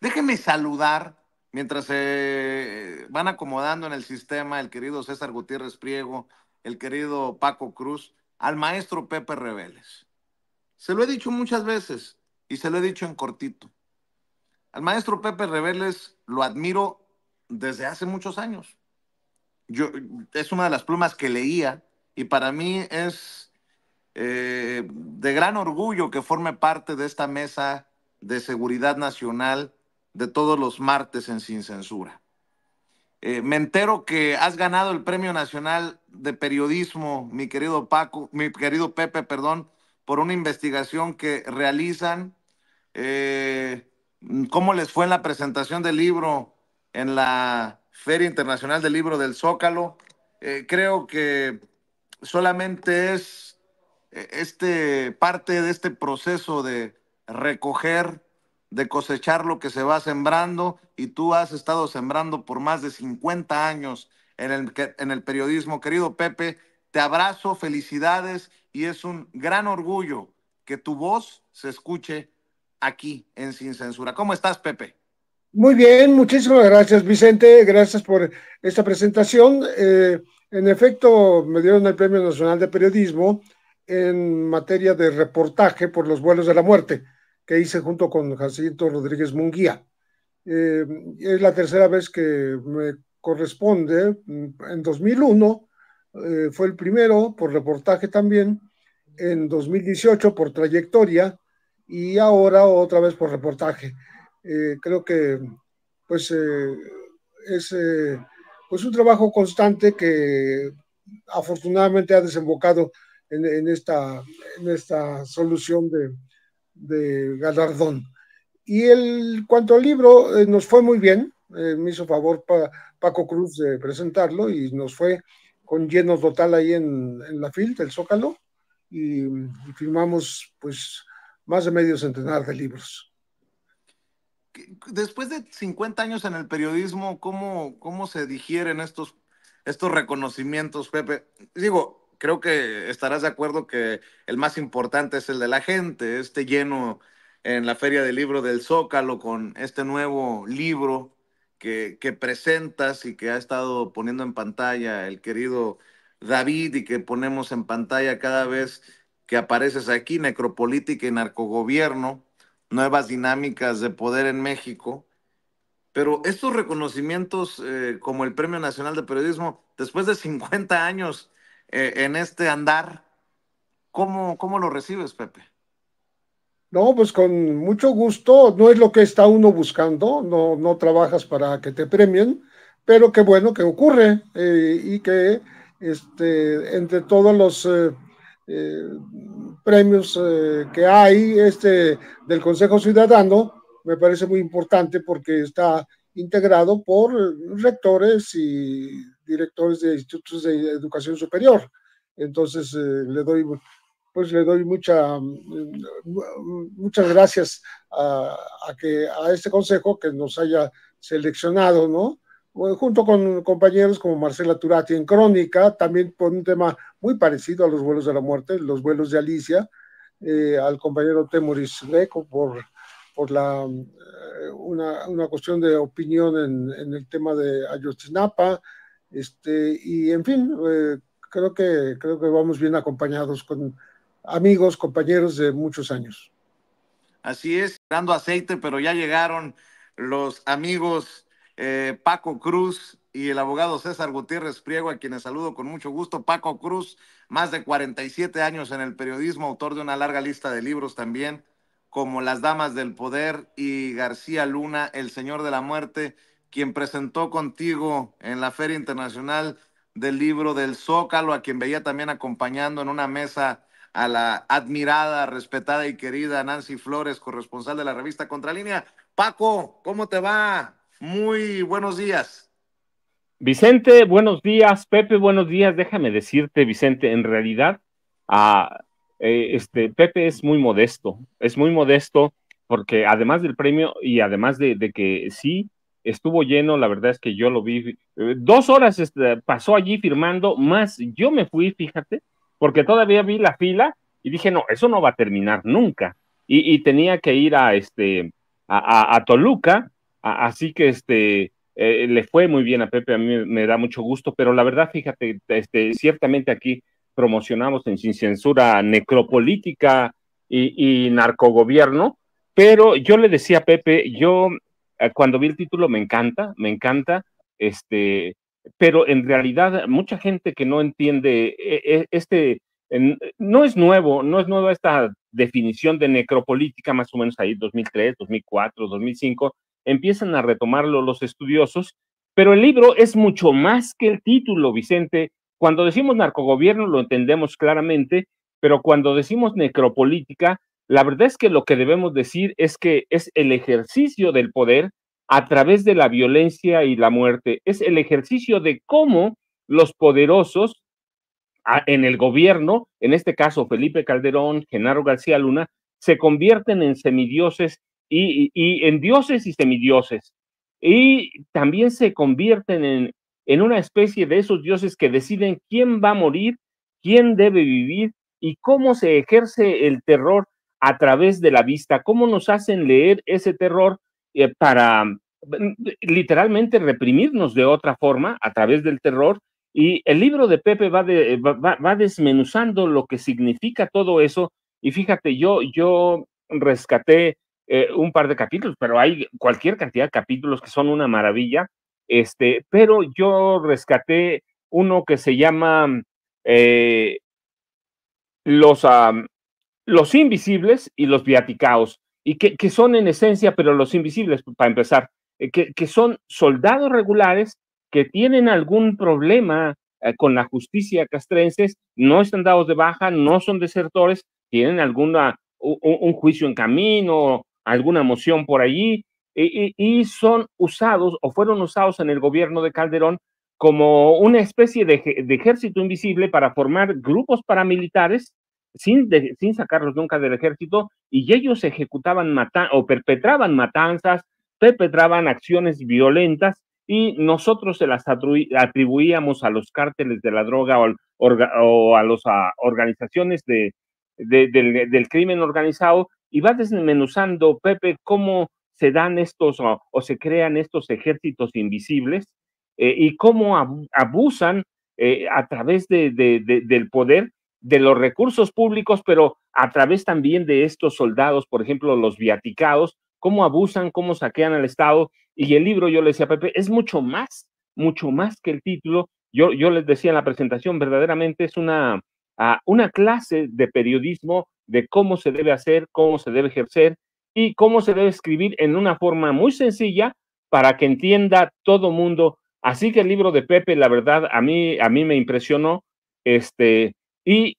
Déjenme saludar, mientras se eh, van acomodando en el sistema, el querido César Gutiérrez Priego, el querido Paco Cruz, al maestro Pepe Reveles. Se lo he dicho muchas veces y se lo he dicho en cortito. Al maestro Pepe Reveles lo admiro desde hace muchos años. Yo, es una de las plumas que leía y para mí es eh, de gran orgullo que forme parte de esta mesa de Seguridad Nacional de todos los martes en Sin Censura. Eh, me entero que has ganado el Premio Nacional de Periodismo, mi querido Paco, mi querido Pepe, perdón, por una investigación que realizan. Eh, ¿Cómo les fue en la presentación del libro en la Feria Internacional del Libro del Zócalo? Eh, creo que solamente es eh, este parte de este proceso de recoger, de cosechar lo que se va sembrando y tú has estado sembrando por más de 50 años en el, en el periodismo. Querido Pepe, te abrazo, felicidades y es un gran orgullo que tu voz se escuche aquí en Sin Censura. ¿Cómo estás, Pepe? Muy bien, muchísimas gracias, Vicente. Gracias por esta presentación. Eh, en efecto, me dieron el Premio Nacional de Periodismo en materia de reportaje por los vuelos de la muerte que hice junto con Jacinto Rodríguez Munguía. Eh, es la tercera vez que me corresponde. En 2001 eh, fue el primero por reportaje también, en 2018 por trayectoria y ahora otra vez por reportaje. Eh, creo que pues es pues un trabajo constante que afortunadamente ha desembocado en, en esta, en esta solución de, de galardón. Y el, cuanto al libro, eh, nos fue muy bien, eh, me hizo favor pa, Paco Cruz de presentarlo y nos fue con llenos total ahí en, la FIL del Zócalo y, firmamos pues más de medio centenar de libros. Después de 50 años en el periodismo, ¿cómo, cómo se digieren estos, estos reconocimientos, Pepe? Digo, creo que estarás de acuerdo que el más importante es el de la gente, este lleno en la Feria del Libro del Zócalo con este nuevo libro que, presentas y que ha estado poniendo en pantalla el querido David y que ponemos en pantalla cada vez que apareces aquí, Necropolítica y Narcogobierno, Nuevas Dinámicas de Poder en México. Pero estos reconocimientos, eh, como el Premio Nacional de Periodismo, después de 50 años eh, en este andar. ¿Cómo, ¿Cómo lo recibes, Pepe? No, pues con mucho gusto. No es lo que está uno buscando, no, no trabajas para que te premien, pero qué bueno que ocurre eh, y que este, entre todos los eh, premios que hay, este del Consejo Ciudadano, me parece muy importante porque está integrado por rectores y directores de institutos de educación superior. Entonces, eh, le doy pues le doy mucha, mm, muchas gracias a, que, a este consejo que nos haya seleccionado, ¿no? junto con compañeros como Marcela Turati en Crónica, también por un tema muy parecido a los vuelos de la muerte, los vuelos de Alicia, eh, al compañero Temoris leco por por la, eh, una, una cuestión de opinión en, en, el tema de Ayotzinapa, este, y en fin, eh, creo, que, creo que vamos bien acompañados con amigos, compañeros de muchos años. Así es, dando aceite, pero ya llegaron los amigos eh, Paco Cruz y el abogado César Gutiérrez Priego, a quienes saludo con mucho gusto. Paco Cruz, más de 47 años en el periodismo, autor de una larga lista de libros también como Las Damas del Poder y García Luna, El Señor de la Muerte, quien presentó contigo en la Feria Internacional del Libro del Zócalo, a quien veía también acompañando en una mesa a la admirada, respetada y querida Nancy Flores, corresponsal de la revista Contralínea. Paco, ¿cómo te va? Muy buenos días. Vicente, buenos días. Pepe, buenos días. Déjame decirte, Vicente, en realidad, a, ah, eh, este, Pepe es muy modesto, es muy modesto porque además del premio y además de, que sí estuvo lleno, la verdad es que yo lo vi, eh, dos horas este, pasó allí firmando, más yo me fui, fíjate, porque todavía vi la fila y dije, no, eso no va a terminar nunca. Y, tenía que ir a, este, a, Toluca, así que este, eh, le fue muy bien a Pepe, a mí me, me da mucho gusto, pero la verdad, fíjate, este, ciertamente aquí promocionamos en Sin Censura Necropolítica y, Narcogobierno, pero yo le decía a Pepe, yo eh, cuando vi el título me encanta, me encanta, este, pero en realidad mucha gente que no entiende eh, eh, este, no es nuevo, no es nueva esta definición de necropolítica, más o menos ahí 2003, 2004, 2005, empiezan a retomarlo los estudiosos, pero el libro es mucho más que el título, Vicente, cuando decimos narcogobierno lo entendemos claramente, pero cuando decimos necropolítica, la verdad es que lo que debemos decir es que es el ejercicio del poder a través de la violencia y la muerte, es el ejercicio de cómo los poderosos ah, en el gobierno, en este caso Felipe Calderón, Genaro García Luna, se convierten en semidioses y, y en dioses y semidioses. Y también se convierten en, en una especie de esos dioses que deciden quién va a morir, quién debe vivir y cómo se ejerce el terror a través de la vista, cómo nos hacen leer ese terror eh, para mm, literalmente reprimirnos de otra forma a través del terror. Y el libro de Pepe va, desmenuzando lo que significa todo eso. Y fíjate, yo, yo rescaté eh, un par de capítulos, pero hay cualquier cantidad de capítulos que son una maravilla este, pero yo rescaté uno que se llama eh, los, los invisibles y los viaticados y que, son en esencia, pero los invisibles, para empezar, eh, que, son soldados regulares que tienen algún problema eh, con la justicia castrenses, no están dados de baja, no son desertores, tienen alguna, un juicio en camino, alguna moción por allí, y, son usados o fueron usados en el gobierno de Calderón como una especie de, ejército invisible para formar grupos paramilitares sin, sin sacarlos nunca del ejército y ellos ejecutaban matan o perpetraban matanzas, perpetraban acciones violentas y nosotros se las atribuíamos a los cárteles de la droga o, a las organizaciones de, del, del crimen organizado y va desmenuzando, Pepe, como se dan estos o, se crean estos ejércitos invisibles eh, y cómo abusan eh, a través de, del poder de los recursos públicos, pero a través también de estos soldados, por ejemplo, los viaticados, cómo abusan, cómo saquean al Estado. Y el libro, yo le decía a Pepe, es mucho más, mucho más que el título. Yo, yo les decía en la presentación, verdaderamente es una, ah, una clase de periodismo de cómo se debe hacer, cómo se debe ejercer y cómo se debe escribir en una forma muy sencilla para que entienda todo mundo. Así que el libro de Pepe, la verdad, a mí, a mí me impresionó. Este, y,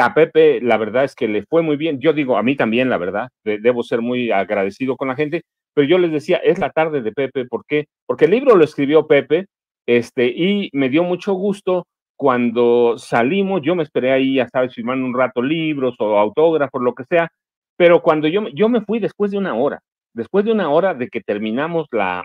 a Pepe, la verdad es que le fue muy bien. Yo digo, a mí también, la verdad, debo ser muy agradecido con la gente. Pero yo les decía, es la tarde de Pepe, ¿por qué? Porque el libro lo escribió Pepe, este, y me dio mucho gusto cuando salimos. Yo me esperé ahí, ya sabes, firmando un rato libros o autógrafos, lo que sea pero cuando yo, yo me fui después de una hora, después de una hora de que terminamos ah,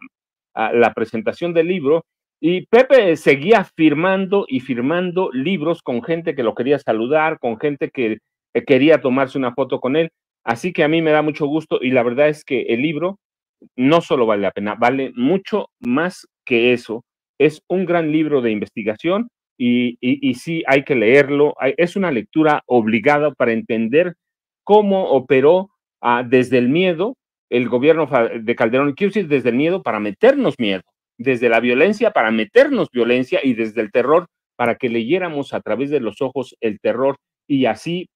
la, presentación del libro, y Pepe seguía firmando y firmando libros con gente que lo quería saludar, con gente que eh, quería tomarse una foto con él. Así que a mí me da mucho gusto y la verdad es que el libro no solo vale la pena, vale mucho más que eso. Es un gran libro de investigación y, y, y sí hay que leerlo. Es una lectura obligada para entender cómo operó ah, desde el miedo el gobierno de Calderón y Kirchner, desde el miedo para meternos miedo, desde la violencia para meternos violencia y desde el terror para que leyéramos a través de los ojos el terror y así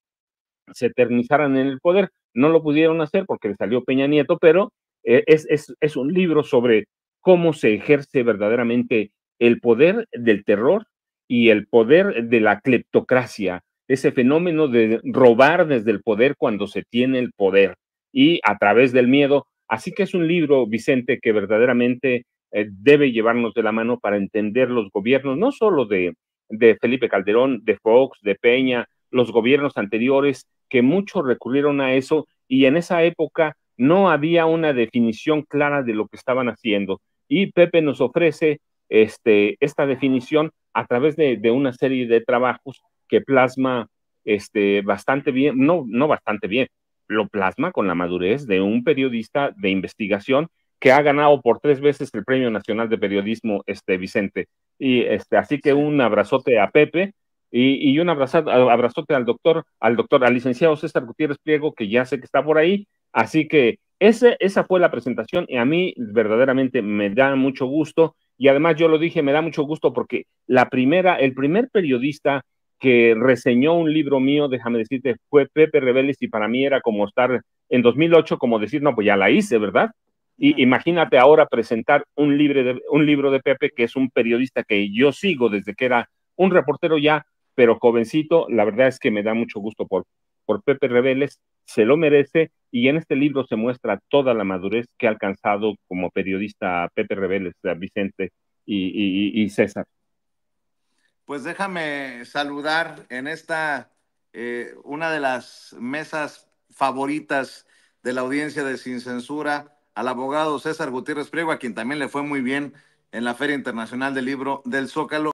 se eternizaran en el poder. No lo pudieron hacer porque le salió Peña Nieto, pero eh, es, es un libro sobre cómo se ejerce verdaderamente el poder del terror y el poder de la cleptocracia, ese fenómeno de robar desde el poder cuando se tiene el poder y a través del miedo. Así que es un libro, Vicente, que verdaderamente eh, debe llevarnos de la mano para entender los gobiernos, no solo de, Felipe Calderón, de Fox, de Peña, los gobiernos anteriores, que muchos recurrieron a eso y en esa época no había una definición clara de lo que estaban haciendo. Y Pepe nos ofrece este, esta definición a través de, de una serie de trabajos que plasma este, bastante bien, no, no bastante bien, lo plasma con la madurez de un periodista de investigación que ha ganado por tres veces el Premio Nacional de Periodismo, este Vicente. Y este, así que un abrazote a Pepe y, un abrazote, abrazote al doctor, al doctor, licenciado César Gutiérrez Pliego, que ya sé que está por ahí. Así que ese, esa fue la presentación y a mí verdaderamente me da mucho gusto. Y además yo lo dije, me da mucho gusto porque la primera, el primer periodista que reseñó un libro mío, déjame decirte, fue Pepe Rebeles y para mí era como estar en 2008, como decir, no, pues ya la hice, ¿verdad? Y imagínate ahora presentar un, un libro de Pepe, que es un periodista que yo sigo desde que era un reportero ya, pero jovencito, la verdad es que me da mucho gusto por, por Pepe Rebeles, se lo merece y en este libro se muestra toda la madurez que ha alcanzado como periodista Pepe Rebeles, Vicente y César. Pues déjame saludar en esta, eh, una de las mesas favoritas de la audiencia de Sin Censura, al abogado César Gutiérrez Priego, a quien también le fue muy bien en la Feria Internacional del Libro del Zócalo.